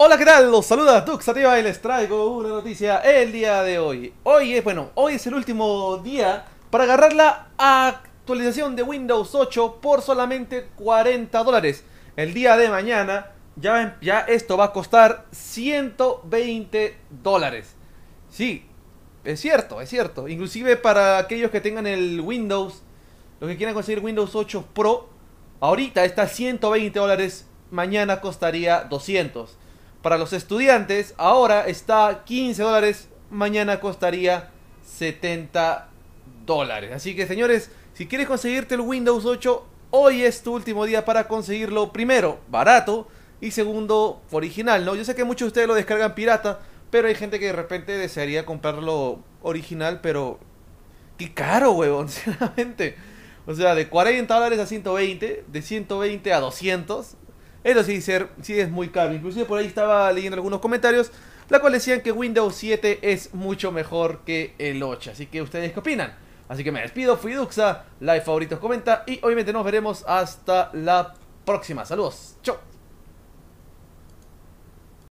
Hola, ¿qué tal? Los saluda Duxativa y les traigo una noticia el día de hoy. Hoy es, bueno, hoy es el último día para agarrar la actualización de Windows 8 por solamente 40 dólares. El día de mañana ya, ya esto va a costar 120 dólares. Sí, es cierto, es cierto. Inclusive para aquellos que tengan el Windows, los que quieran conseguir Windows 8 Pro, ahorita está 120 dólares, mañana costaría 200 para los estudiantes ahora está 15 dólares, mañana costaría 70 dólares. Así que señores, si quieres conseguirte el Windows 8, hoy es tu último día para conseguirlo. Primero, barato y segundo, original, ¿no? Yo sé que muchos de ustedes lo descargan pirata, pero hay gente que de repente desearía comprarlo original, pero qué caro, huevón, sinceramente. O sea, de 40 dólares a 120, de 120 a 200, eso sí, ser, es muy caro. Inclusive por ahí estaba leyendo algunos comentarios, la cual decían que Windows 7 es mucho mejor que el 8. Así que ustedes qué opinan. Así que me despido, fui Duxa, like, favoritos, comenta y obviamente nos veremos hasta la próxima. Saludos, chao.